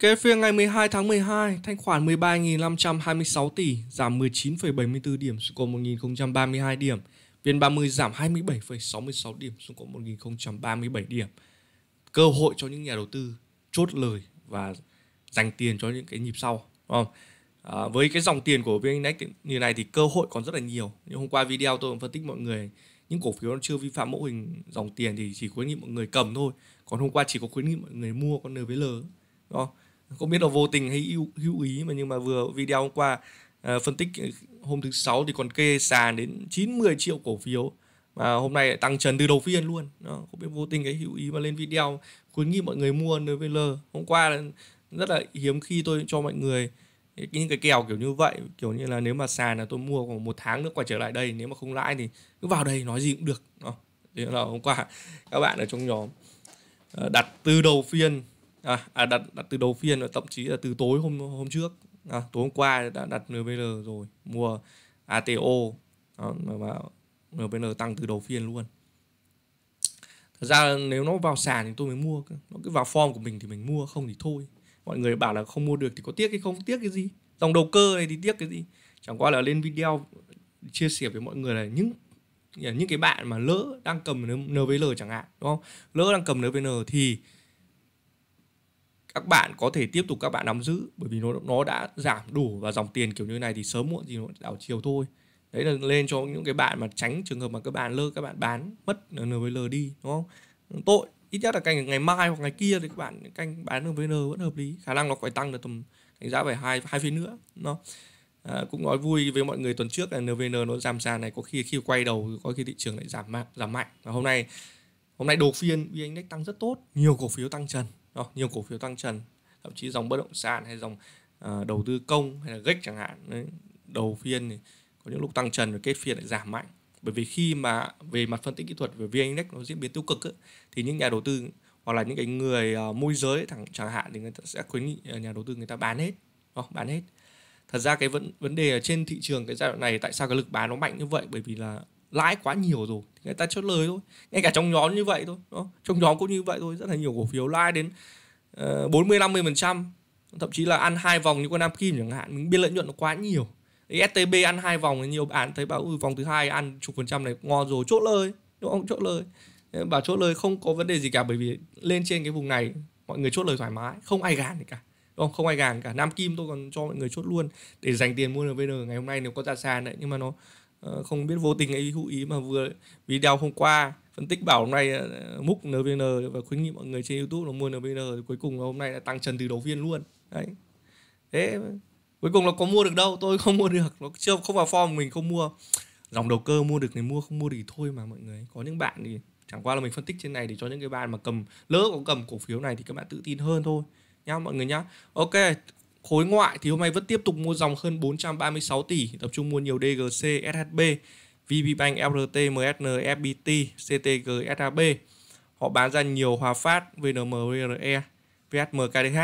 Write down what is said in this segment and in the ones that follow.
Kể phiên ngày 12 tháng 12, thanh khoản 13.526 tỷ, giảm 19,74 điểm xuống còn 1.032 điểm. Viên 30 giảm 27,66 điểm xuống còn 1.037 điểm. Cơ hội cho những nhà đầu tư chốt lời và dành tiền cho những cái nhịp sau. Đúng không? À, với cái dòng tiền của VN như này thì cơ hội còn rất là nhiều. Nhưng hôm qua video tôi cũng phân tích mọi người những cổ phiếu nó chưa vi phạm mẫu hình dòng tiền thì chỉ khuyến nghị mọi người cầm thôi. Còn hôm qua chỉ có khuyến nghị mọi người mua con NVL. Đúng không? không biết là vô tình hay hữu, ý mà nhưng mà vừa video hôm qua à, phân tích ờ, hôm thứ sáu thì còn kê sàn đến 90 triệu cổ phiếu mà hôm nay tăng trần từ đầu phiên luôn đó, không biết vô tình cái hữu ý mà lên video khuyến nghị mọi người mua NVL hôm qua là rất là hiếm khi tôi cho mọi người những cái kèo kiểu như vậy kiểu như là nếu mà sàn là tôi mua khoảng một tháng nữa quay trở lại đây nếu mà không lãi thì cứ vào đây nói gì cũng được đó thế là hôm qua các bạn ở trong nhóm ờ, đặt từ đầu phiên à, à đặt đặt từ đầu phiên và thậm chí là từ tối hôm hôm trước à, tối hôm qua đã đặt NVL rồi mua ATO à, mà tăng từ đầu phiên luôn thật ra nếu nó vào sàn thì tôi mới mua nó cứ vào form của mình thì mình mua không thì thôi mọi người bảo là không mua được thì có tiếc hay không tiếc cái gì dòng đầu cơ này thì tiếc cái gì chẳng qua là lên video chia sẻ với mọi người là những những cái bạn mà lỡ đang cầm NVL chẳng hạn đúng không lỡ đang cầm NVL thì các bạn có thể tiếp tục các bạn nắm giữ bởi vì nó nó đã giảm đủ và dòng tiền kiểu như này thì sớm muộn gì nó đảo chiều thôi đấy là lên cho những cái bạn mà tránh trường hợp mà các bạn lơ các bạn bán mất NVL đi đúng không tội ít nhất là canh ngày mai hoặc ngày kia thì các bạn canh bán NVL vẫn hợp lý khả năng nó phải tăng được tầm đánh giá về hai hai phiên nữa nó à, cũng nói vui với mọi người tuần trước là NVN nó giảm sàn này có khi khi quay đầu có khi thị trường lại giảm mạnh giảm mạnh và hôm nay hôm nay đầu phiên VN Index tăng rất tốt nhiều cổ phiếu tăng trần rồi nhiều cổ phiếu tăng trần thậm chí dòng bất động sản hay dòng uh, đầu tư công hay là gách chẳng hạn đấy, đầu phiên thì có những lúc tăng trần rồi kết phiên lại giảm mạnh bởi vì khi mà về mặt phân tích kỹ thuật về vn index nó diễn biến tiêu cực ấy, thì những nhà đầu tư hoặc là những cái người uh, môi giới thẳng chẳng hạn thì người ta sẽ khuyến nghị ờ, nhà đầu tư người ta bán hết không, bán hết thật ra cái vấn vấn đề ở trên thị trường cái giai đoạn này tại sao cái lực bán nó mạnh như vậy bởi vì là lãi quá nhiều rồi người ta chốt lời thôi ngay cả trong nhóm như vậy thôi đó. trong nhóm cũng như vậy thôi rất là nhiều cổ phiếu lãi đến uh, 40 50 phần trăm thậm chí là ăn hai vòng như con Nam Kim chẳng hạn mình biên lợi nhuận nó quá nhiều STB ăn hai vòng nhiều bạn thấy bảo ừ, vòng thứ hai ăn chục phần trăm này ngon rồi chốt lời đúng không chốt lời bảo chốt lời không có vấn đề gì cả bởi vì lên trên cái vùng này mọi người chốt lời thoải mái không ai gàn gì cả đúng không không ai gàn cả Nam Kim tôi còn cho mọi người chốt luôn để dành tiền mua NVN ngày hôm nay nếu có ra sàn đấy nhưng mà nó Ờ, không biết vô tình hay hữu ý mà vừa video hôm qua phân tích bảo hôm nay ờ, múc nvn và khuyến nghị mọi người trên youtube là mua nvn thì cuối cùng hôm nay đã tăng trần từ đầu viên luôn đấy thế cuối cùng nó có mua được đâu tôi không mua được nó chưa không vào form mình không mua dòng đầu cơ mua được thì mua không mua thì thôi mà mọi người có những bạn thì chẳng qua là mình phân tích trên này để cho những cái bạn mà cầm lỡ có cầm cổ phiếu này thì các bạn tự tin hơn thôi nhá mọi người nhá ok Khối ngoại thì hôm nay vẫn tiếp tục mua dòng hơn 436 tỷ, tập trung mua nhiều DGC, SHB, VPBank, LRT, MSN, FPT, CTG, SHB. Họ bán ra nhiều Hòa Phát, VNM, VRE, VSM, KDH.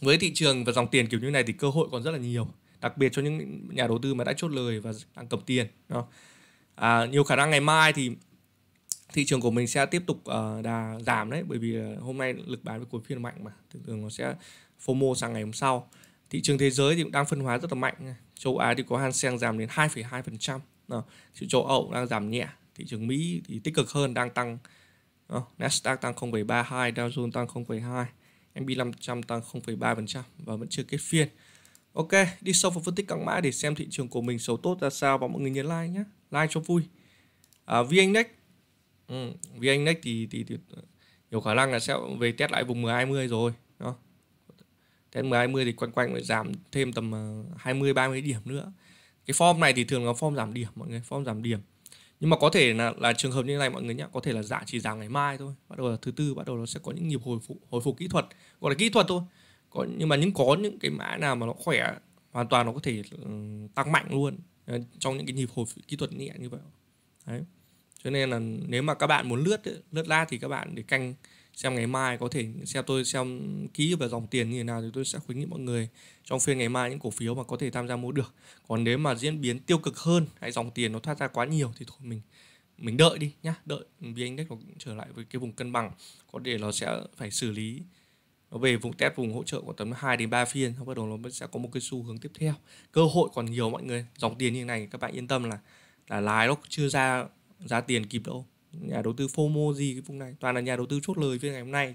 Với thị trường và dòng tiền kiểu như này thì cơ hội còn rất là nhiều, đặc biệt cho những nhà đầu tư mà đã chốt lời và đang cầm tiền. À, nhiều khả năng ngày mai thì thị trường của mình sẽ tiếp tục uh, đà giảm đấy bởi vì uh, hôm nay lực bán với cổ phiên mạnh mà thường thường nó sẽ FOMO sang ngày hôm sau. Thị trường thế giới thì cũng đang phân hóa rất là mạnh. Châu Á thì có Hang Seng giảm đến 2,2%. Thị châu Âu đang giảm nhẹ. Thị trường Mỹ thì tích cực hơn đang tăng. Nasdaq tăng 0,32, Dow Jones tăng 0,2, MB500 tăng 0,3% và vẫn chưa kết phiên. Ok, đi sâu vào phân tích các mã để xem thị trường của mình xấu tốt ra sao và mọi người nhấn like nhé. Like cho vui. À, VNX ừ, VNX thì, thì, thì ờ, nhiều khả năng là sẽ về test lại vùng 1020 rồi. Đó cái MA20 thì quanh quanh giảm thêm tầm 20 ờ, 30 điểm nữa cái form này thì thường là form giảm điểm mọi người form giảm điểm nhưng mà có thể là, là trường hợp như thế này mọi người nhé có thể là giảm dạ chỉ giảm ngày mai thôi bắt đầu là thứ tư bắt đầu nó sẽ có những nhịp hồi phục hồi phục kỹ thuật gọi là kỹ thuật thôi có, nhưng mà những có những cái mã nào mà nó khỏe hoàn toàn nó có thể ừ, tăng mạnh luôn ờ, trong những cái nhịp hồi phục kỹ thuật nhẹ như vậy đấy cho nên là nếu mà các bạn muốn lướt lướt la thì các bạn để canh xem ngày mai có thể xem tôi xem kỹ về dòng tiền như thế nào thì tôi sẽ khuyến nghị mọi người trong phiên ngày mai những cổ phiếu mà có thể tham gia mua được còn nếu mà diễn biến tiêu cực hơn hay dòng tiền nó thoát ra quá nhiều thì thôi mình mình đợi đi nhá đợi vn index nó trở lại với cái vùng cân bằng có thể nó sẽ phải xử lý nó về vùng test vùng hỗ trợ của tầm 2 đến 3 phiên xong bắt đầu nó sẽ có một cái xu hướng tiếp theo cơ hội còn nhiều mọi người dòng tiền như này các bạn yên tâm là là lái nó chưa ra giá tiền kịp đâu nhà đầu tư FOMO gì cái vùng này toàn là nhà đầu tư chốt lời phiên ngày hôm nay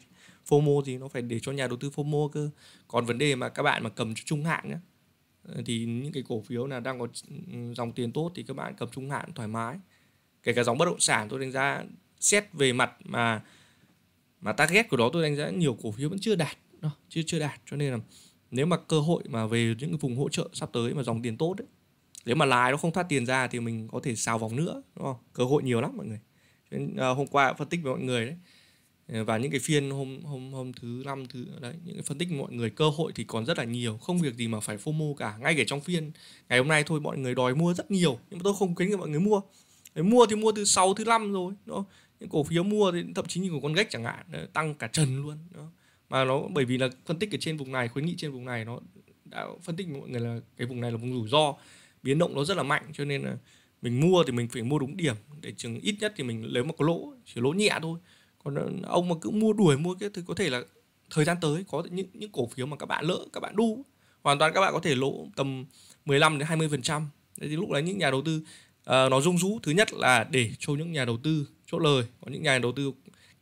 FOMO gì nó phải để cho nhà đầu tư FOMO cơ còn vấn đề mà các bạn mà cầm cho trung hạn nhá thì những cái cổ phiếu là đang có dòng tiền tốt thì các bạn cầm trung hạn thoải mái kể cả dòng bất động sản tôi đánh giá xét về mặt mà mà target của đó tôi đánh giá nhiều cổ phiếu vẫn chưa đạt đó, chưa chưa đạt cho nên là nếu mà cơ hội mà về những cái vùng hỗ trợ sắp tới mà dòng tiền tốt ấy, nếu mà lái nó không thoát tiền ra thì mình có thể xào vòng nữa đúng không cơ hội nhiều lắm mọi người à, hôm qua phân tích với mọi người đấy ờ, và những cái phiên hôm hôm hôm thứ năm thứ đấy những cái phân tích mọi người cơ hội thì còn rất là nhiều không việc gì mà phải phô fomo cả ngay cả trong phiên ngày hôm nay thôi mọi người đòi mua rất nhiều nhưng mà tôi không khuyến nghị mọi người mua Đấy, mua thì mua từ 6 thứ năm rồi đó những cổ phiếu mua thì thậm chí như của con gách chẳng hạn tăng cả trần luôn đó. mà nó bởi vì là phân tích ở trên vùng này khuyến nghị trên vùng này nó đã phân tích mọi người là cái vùng này là vùng rủi ro biến động nó rất là mạnh cho nên là mình mua thì mình phải mua đúng điểm để chừng ít nhất thì mình nếu mà có lỗ chỉ lỗ nhẹ thôi còn ờ, ông mà cứ mua đuổi mua cái thì có thể là thời gian tới có những những cổ phiếu mà các bạn lỡ các bạn đu hoàn toàn các bạn có thể lỗ tầm 15 đến 20 phần trăm thì lúc đấy những nhà đầu tư uh, nó rung rũ thứ nhất là để cho những nhà đầu tư chốt lời có những nhà đầu tư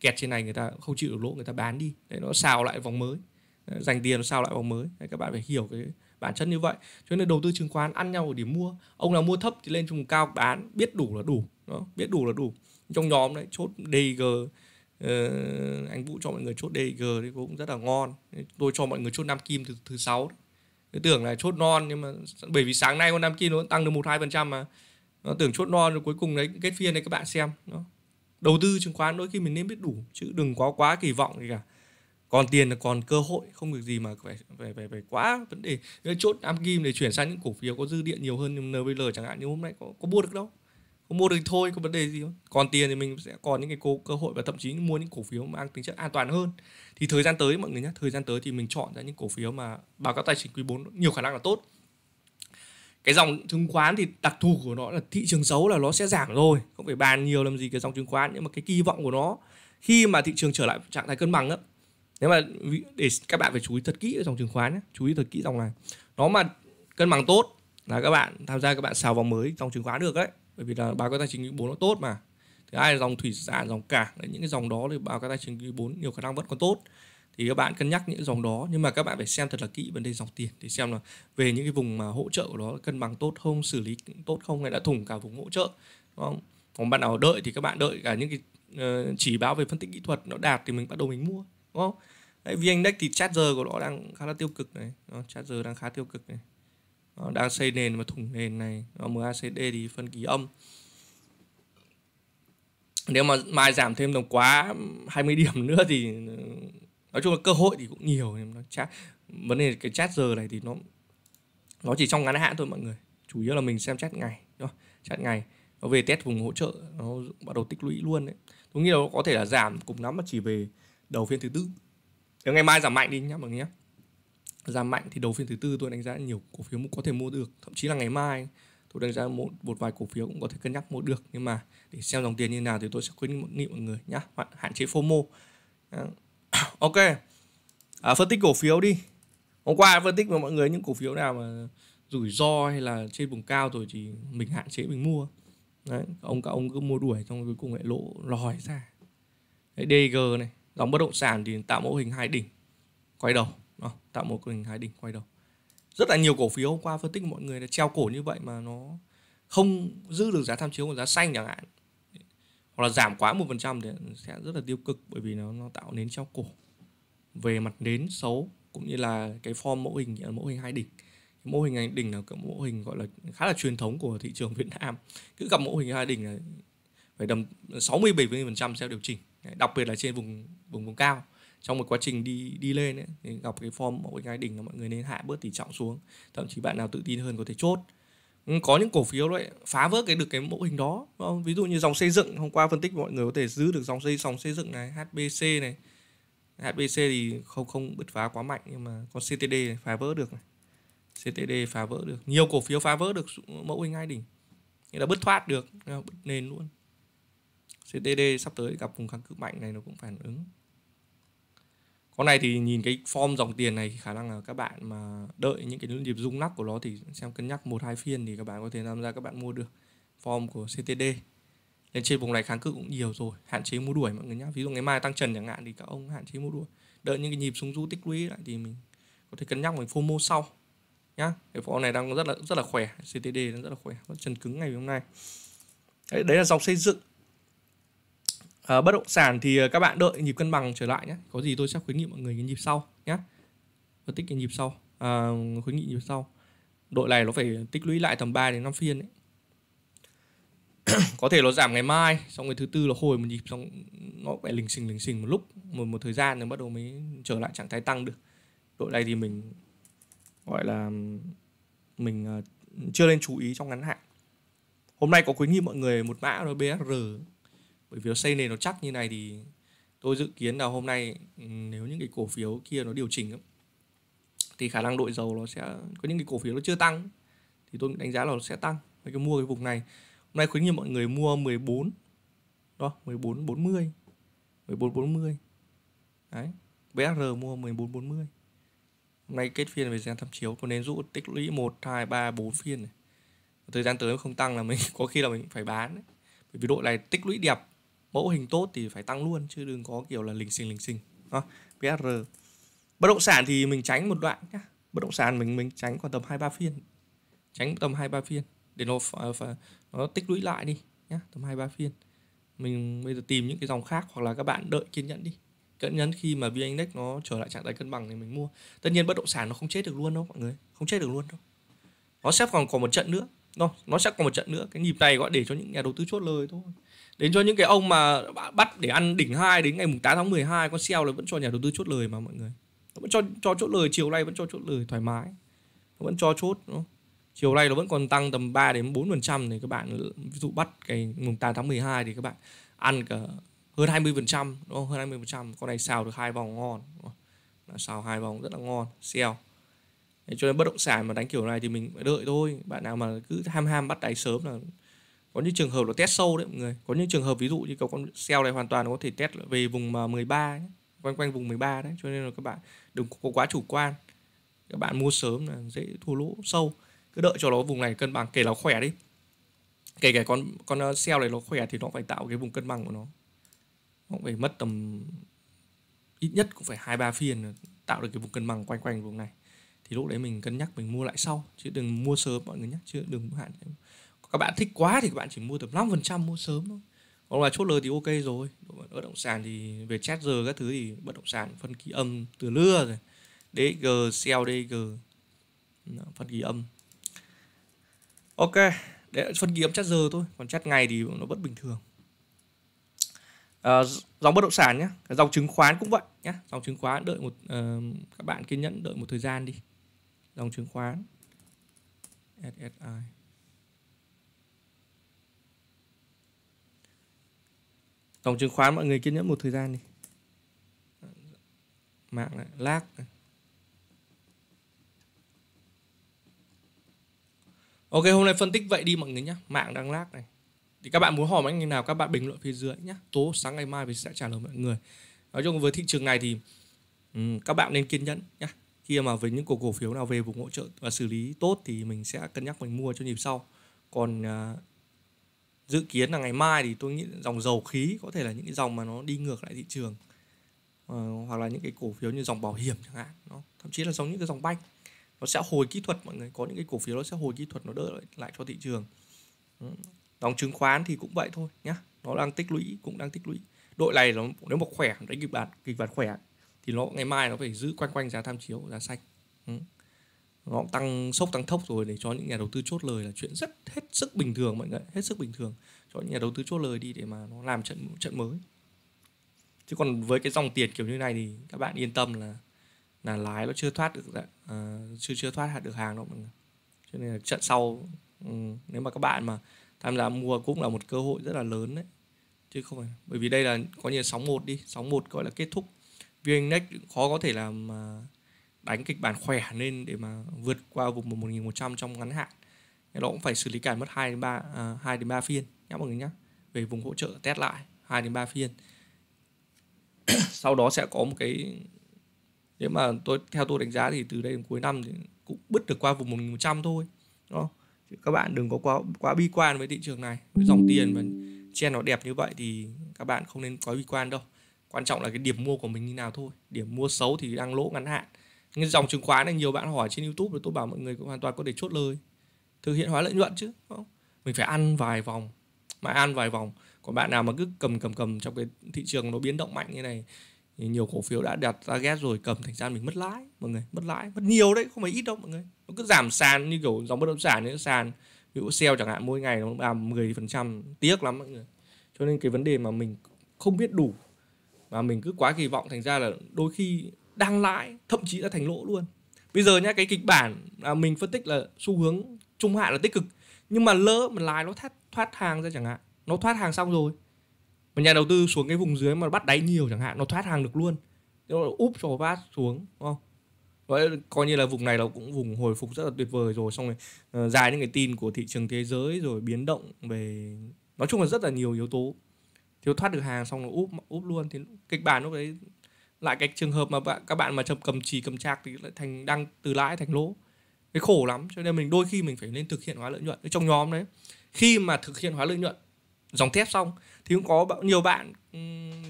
kẹt trên này người ta không chịu được lỗ người ta bán đi để nó xào lại vòng mới ờ, dành tiền nó xào lại vòng mới đấy, các bạn phải hiểu cái bản chất như vậy cho nên đầu tư chứng khoán ăn nhau ở điểm mua ông nào mua thấp thì lên vùng cao bán biết đủ là đủ đó biết đủ là đủ trong nhóm đấy chốt DG Uh, ờ, anh Vũ cho mọi người chốt DG thì cũng rất là ngon tôi cho mọi người chốt Nam Kim từ thứ sáu cái tưởng là chốt non nhưng mà bởi vì sáng nay con Nam Kim nó tăng được một hai phần trăm mà nó tưởng chốt non rồi cuối cùng đấy kết phiên đấy các bạn xem đó đầu tư chứng khoán đôi khi mình nên biết đủ chứ đừng quá quá kỳ vọng gì cả còn tiền là còn cơ hội không việc gì mà phải phải phải, phải quá vấn đề nếu chốt am kim để chuyển sang những cổ phiếu có dư điện nhiều hơn như NVL chẳng hạn như hôm nay có, có mua được đâu có mua được thì thôi có vấn đề gì không còn tiền thì mình sẽ còn những cái cơ cơ hội và thậm chí mua những cổ phiếu mang tính chất an toàn hơn thì thời gian tới mọi người nhé thời gian tới thì mình chọn ra những cổ phiếu mà báo cáo tài chính quý 4 nhiều khả năng là tốt cái dòng chứng khoán thì đặc thù của nó là thị trường xấu là nó sẽ giảm rồi không phải bàn nhiều làm gì cái dòng chứng khoán nhưng mà cái kỳ vọng của nó khi mà thị trường trở lại trạng thái cân bằng á nếu mà để các bạn phải chú ý thật kỹ ở dòng chứng khoán nhé chú ý thật kỹ dòng này nó mà cân bằng tốt là các bạn tham gia các bạn xào vòng mới dòng chứng khoán được đấy bởi vì là báo cáo tài chính quý nó tốt mà thứ hai là dòng thủy sản dòng cảng những cái dòng đó thì báo cáo tài chính quý bốn nhiều khả năng vẫn còn tốt thì các bạn cân nhắc những dòng đó nhưng mà các bạn phải xem thật là kỹ vấn đề dòng tiền để xem là về những cái vùng mà hỗ trợ của nó cân bằng tốt không xử lý tốt không hay đã thủng cả vùng hỗ trợ đúng không còn bạn nào đợi thì các bạn đợi cả những cái ờ, chỉ báo về phân tích kỹ thuật nó đạt thì mình bắt đầu mình mua đúng không đấy vn index thì chart giờ của nó đang khá là tiêu cực này đó, chart giờ đang khá tiêu cực này đó, đang xây nền và thủng nền này đó, MACD thì phân kỳ âm nếu mà mai giảm thêm tầm quá 20 điểm nữa thì nói chung là cơ hội thì cũng nhiều nó chat vấn đề cái chat giờ này thì nó nó chỉ trong ngắn hạn thôi mọi người chủ yếu là mình xem chat ngày đúng không? chat ngày nó về test vùng hỗ trợ nó bắt đầu tích lũy luôn đấy tôi nghĩ là có thể là giảm cùng lắm mà chỉ về đầu phiên thứ tư nếu ngày mai giảm mạnh đi nhá mọi người nhé giảm mạnh thì đầu phiên thứ tư tôi đánh giá nhiều cổ phiếu cũng có thể mua được thậm chí là ngày mai tôi đánh giá một một vài cổ phiếu cũng có thể cân nhắc mua được nhưng mà để xem dòng tiền như nào thì tôi sẽ khuyến nghị mọi người nhá hạn chế fomo à, ok à, phân tích cổ phiếu đi hôm qua phân tích với mọi người những cổ phiếu nào mà rủi ro hay là trên vùng cao rồi thì mình hạn chế mình mua đấy ông cả ông cứ mua đuổi xong cuối cùng lại lỗ lòi ra đấy, DG này dòng bất động sản thì tạo mẫu hình hai đỉnh quay đầu đó, tạo mô hình hai đỉnh quay đầu rất là nhiều cổ phiếu hôm qua phân tích mọi người là treo cổ như vậy mà nó không giữ được giá tham chiếu của giá xanh chẳng hạn hoặc là giảm quá một phần trăm thì sẽ rất là tiêu cực bởi vì nó, nó tạo nến treo cổ về mặt nến xấu cũng như là cái form mẫu hình là mẫu hình hai đỉnh mô hình hai đỉnh là cái mô hình gọi là khá là truyền thống của thị trường Việt Nam cứ gặp mẫu hình hai đỉnh là phải tầm phần trăm sẽ điều chỉnh đặc biệt là trên vùng vùng vùng cao trong một quá trình đi đi lên ấy, thì gặp cái form của ngay đỉnh là mọi người nên hạ bớt tỷ trọng xuống thậm chí bạn nào tự tin hơn có thể chốt ừ, có những cổ phiếu lại phá vỡ cái được cái mẫu hình đó ví dụ như dòng xây dựng hôm qua phân tích mọi người có thể giữ được dòng xây dòng xây dựng này HBC này HBC thì không không bứt phá quá mạnh nhưng mà con CTD phá vỡ được này. CTD phá vỡ được nhiều cổ phiếu phá vỡ được mẫu hình ngay đỉnh nghĩa là bứt thoát được bứt nền luôn CTD sắp tới gặp vùng kháng cự mạnh này nó cũng phản ứng con này thì nhìn cái form dòng tiền này khả năng là các bạn mà đợi những cái nhịp rung lắc của nó thì xem cân nhắc một hai phiên thì các bạn có thể tham gia các bạn mua được form của CTD lên trên vùng này kháng cự cũng nhiều rồi hạn chế mua đuổi mọi người nhé ví dụ ngày mai tăng trần chẳng hạn thì các ông hạn chế mua đuổi đợi những cái nhịp xuống rũ tích lũy lại thì mình có thể cân nhắc mình phô mô sau nhá cái form này đang rất là rất là khỏe CTD đang rất là khỏe rất chân cứng ngày hôm nay đấy, đấy là dòng xây dựng uh, bất động sản thì ờ, các bạn đợi nhịp cân bằng trở lại nhé có gì tôi sẽ khuyến nghị mọi người cái nhịp sau nhé phân tích cái nhịp sau à, khuyến nghị nhịp sau đội này nó phải tích lũy lại tầm 3 đến 5 phiên đấy có thể nó giảm ngày mai xong ngày thứ tư nó hồi một nhịp xong nó phải lình xình lình xình một lúc một một thời gian rồi bắt đầu mới trở lại trạng thái tăng được đội này thì mình gọi là mình chưa nên chú ý trong ngắn hạn hôm nay có khuyến nghị mọi người một mã đó BSR bởi vì nó xây nền nó chắc như này thì tôi dự kiến là hôm nay ừ, nếu những cái cổ phiếu kia nó điều chỉnh thì khả năng đội dầu nó sẽ có những cái cổ phiếu nó chưa tăng thì tôi đánh giá là nó sẽ tăng mấy cái mua cái vùng này hôm nay khuyến nghị mọi người mua 14 đó 14 40 14 40 đấy BR mua 14 40 hôm nay kết phiên về gian tham chiếu có nên rút tích lũy 1 2 3 4 phiên này thời gian tới không tăng là mình có khi là mình phải bán đấy. bởi vì đội này tích lũy đẹp mẫu hình tốt thì phải tăng luôn chứ đừng có kiểu là lình xình lình xình đó, PR bất động sản thì mình tránh một đoạn nhá bất động sản mình mình tránh khoảng tầm hai ba phiên tránh tầm hai ba phiên để nó nó tích lũy lại đi nhá tầm hai ba phiên mình bây giờ tìm những cái dòng khác hoặc là các bạn đợi kiên nhẫn đi Cẩn nhẫn khi mà vn index nó trở lại trạng thái cân bằng thì mình mua tất nhiên bất động sản nó không chết được luôn đâu mọi người không chết được luôn đâu nó sẽ còn còn một trận nữa nó nó sẽ còn một trận nữa cái nhịp này gọi để cho những nhà đầu tư chốt lời thôi đến cho những cái ông mà bắt để ăn đỉnh hai đến ngày mùng 8 tháng 12 con sale là vẫn cho nhà đầu tư chốt lời mà mọi người nó vẫn cho cho chốt lời chiều nay vẫn cho chốt lời thoải mái nó vẫn cho chốt đúng không? chiều nay nó vẫn còn tăng tầm 3 đến 4 phần trăm thì các bạn ví dụ bắt cái mùng 8 tháng 12 thì các bạn ăn cả hơn 20 phần trăm đúng không? hơn 20 phần trăm con này xào được hai vòng ngon xào hai vòng rất là ngon sale cho nên bất động sản mà đánh kiểu này thì mình phải đợi thôi bạn nào mà cứ ham ham bắt đáy sớm là có những trường hợp là test sâu đấy mọi người có những trường hợp ví dụ như con cell này hoàn toàn có thể test về vùng 13 ấy, quanh quanh vùng 13 đấy cho nên là các bạn đừng có quá chủ quan các bạn mua sớm là dễ thua lỗ sâu cứ đợi cho nó vùng này cân bằng kể là khỏe đi kể cả con con cell uh, này nó khỏe thì nó phải tạo cái vùng cân bằng của nó nó phải mất tầm ít nhất cũng phải hai ba phiên tạo được cái vùng cân bằng quanh quanh vùng này thì lúc đấy mình cân nhắc mình mua lại sau chứ đừng mua sớm mọi người nhé chứ đừng hạn các bạn thích quá thì các bạn chỉ mua tầm 5% mua sớm thôi còn là chốt lời thì ok rồi bất động sản thì về chat giờ các thứ thì bất động sản phân kỳ âm từ lưa rồi DG sell DG phân kỳ âm ok để phân kỳ âm chat giờ thôi còn chat ngày thì nó vẫn bình thường à, dòng bất động sản nhé dòng chứng khoán cũng vậy nhé dòng chứng khoán đợi một uh, các bạn kiên nhẫn đợi một thời gian đi dòng chứng khoán SSI tổng chứng khoán mọi người kiên nhẫn một thời gian đi mạng này, lag này. Ok hôm nay phân tích vậy đi mọi người nhé Mạng đang lag này Thì các bạn muốn hỏi anh như nào các bạn bình luận phía dưới nhé Tố sáng ngày mai mình sẽ trả lời mọi người Nói chung với thị trường này thì um, Các bạn nên kiên nhẫn nhé Khi mà với những cổ cổ phiếu nào về vùng hỗ trợ và xử lý tốt Thì mình sẽ cân nhắc mình mua cho nhịp sau Còn uh, dự kiến là ngày mai thì tôi nghĩ dòng dầu khí có thể là những cái dòng mà nó đi ngược lại thị trường ờ, hoặc là những cái cổ phiếu như dòng bảo hiểm chẳng hạn nó thậm chí là giống những cái dòng banh nó sẽ hồi kỹ thuật mọi người có những cái cổ phiếu nó sẽ hồi kỹ thuật nó đỡ lại, lại cho thị trường ừ, dòng chứng khoán thì cũng vậy thôi nhá nó đang tích lũy cũng đang tích lũy đội này nó nếu mà khỏe đánh kịch bản kịch bản khỏe thì nó ngày mai nó phải giữ quanh quanh giá tham chiếu giá xanh ừ nó tăng sốc tăng thốc rồi để cho những nhà đầu tư chốt lời là chuyện rất hết sức bình thường mọi người hết sức bình thường cho những nhà đầu tư chốt lời đi để mà nó làm trận trận mới chứ còn với cái dòng tiền kiểu như này thì các bạn yên tâm là là lái nó chưa thoát được uh, chưa chưa thoát được hàng đâu mọi người cho nên là trận sau um, nếu mà các bạn mà tham gia mua cũng là một cơ hội rất là lớn đấy chứ không phải bởi vì đây là có như sóng một đi sóng một gọi là kết thúc vn index khó có thể làm uh, đánh kịch bản khỏe nên để mà vượt qua vùng 1100 trong ngắn hạn nó cũng phải xử lý cản mất 2 đến 3 à, 2 đến 3 phiên nhá mọi người nhá về vùng hỗ trợ test lại 2 đến 3 phiên sau đó sẽ có một cái nếu mà tôi theo tôi đánh giá thì từ đây đến cuối năm thì cũng bứt được qua vùng 1100 thôi đó Chứ các bạn đừng có quá quá bi quan với thị trường này với dòng tiền và chen nó đẹp như vậy thì các bạn không nên quá bi quan đâu quan trọng là cái điểm mua của mình như nào thôi điểm mua xấu thì đang lỗ ngắn hạn cái dòng chứng khoán này nhiều bạn hỏi trên youtube rồi tôi bảo mọi người cũng hoàn toàn có thể chốt lời thực hiện hóa lợi nhuận chứ không? mình phải ăn vài vòng mà ăn vài vòng còn bạn nào mà cứ cầm cầm cầm trong cái thị trường nó biến động mạnh như này thì nhiều cổ phiếu đã đặt target rồi cầm thành ra mình mất lãi mọi người mất lãi mất nhiều đấy không phải ít đâu mọi người nó cứ giảm sàn như kiểu dòng bất động sản như sàn ví dụ sale chẳng hạn mỗi ngày nó làm 10 phần trăm tiếc lắm mọi người cho nên cái vấn đề mà mình không biết đủ mà mình cứ quá kỳ vọng thành ra là đôi khi đang lãi thậm chí là thành lỗ luôn bây giờ nhá cái kịch bản à, mình phân tích là xu hướng trung hạn là tích cực nhưng mà lỡ mà lái nó thoát thoát hàng ra chẳng hạn nó thoát hàng xong rồi mà nhà đầu tư xuống cái vùng dưới mà bắt đáy nhiều chẳng hạn nó thoát hàng được luôn nó úp trò vát xuống đúng không Vậy, coi như là vùng này là cũng vùng hồi phục rất là tuyệt vời rồi xong rồi uh, dài những cái tin của thị trường thế giới rồi biến động về nói chung là rất là nhiều yếu tố thiếu thoát được hàng xong nó úp úp luôn thì kịch bản lúc đấy lại cái trường hợp mà bạn các bạn mà chập cầm trì cầm trạc thì lại thành đang từ lãi thành lỗ cái khổ lắm cho nên mình đôi khi mình phải nên thực hiện hóa lợi nhuận trong nhóm đấy khi mà thực hiện hóa lợi nhuận dòng thép xong thì cũng có nhiều bạn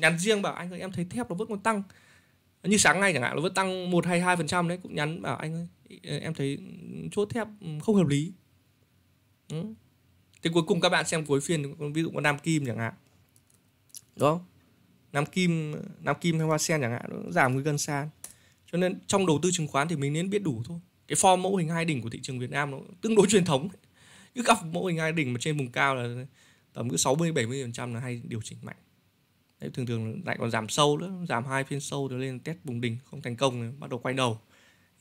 nhắn riêng bảo anh ơi em thấy thép nó vẫn còn tăng như sáng nay chẳng hạn nó vẫn tăng một hay hai phần trăm đấy cũng nhắn bảo anh ơi em thấy chốt thép không hợp lý ừ. thì cuối cùng các bạn xem cuối phiên ví dụ con nam kim chẳng hạn đúng không nam kim nam kim hay hoa sen chẳng hạn nó giảm nguy cơ san cho nên trong đầu tư chứng khoán thì mình nên biết đủ thôi cái form mẫu hình hai đỉnh của thị trường Việt Nam nó tương đối truyền thống cứ gặp mẫu hình hai đỉnh mà trên vùng cao là tầm cứ 60 70 phần trăm là hay điều chỉnh mạnh Đấy, thường thường lại còn giảm sâu nữa giảm hai phiên sâu rồi lên test vùng đỉnh không thành công bắt đầu quay đầu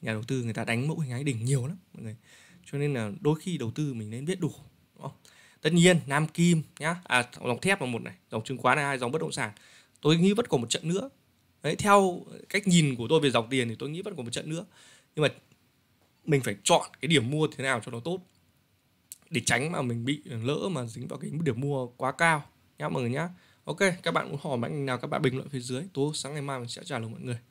nhà đầu tư người ta đánh mẫu hình hai đỉnh nhiều lắm mọi người cho nên là đôi khi đầu tư mình nên biết đủ tất nhiên nam kim nhá à dòng thép là một này dòng chứng khoán là hai dòng bất động sản tôi nghĩ vẫn còn một trận nữa đấy theo cách nhìn của tôi về dòng tiền thì tôi nghĩ vẫn còn một trận nữa nhưng mà mình phải chọn cái điểm mua thế nào cho nó tốt để tránh mà mình bị lỡ mà dính vào cái điểm mua quá cao nhá mọi người nhá ok các bạn muốn hỏi mạnh nào các bạn bình luận phía dưới tối sáng ngày mai mình sẽ trả lời mọi người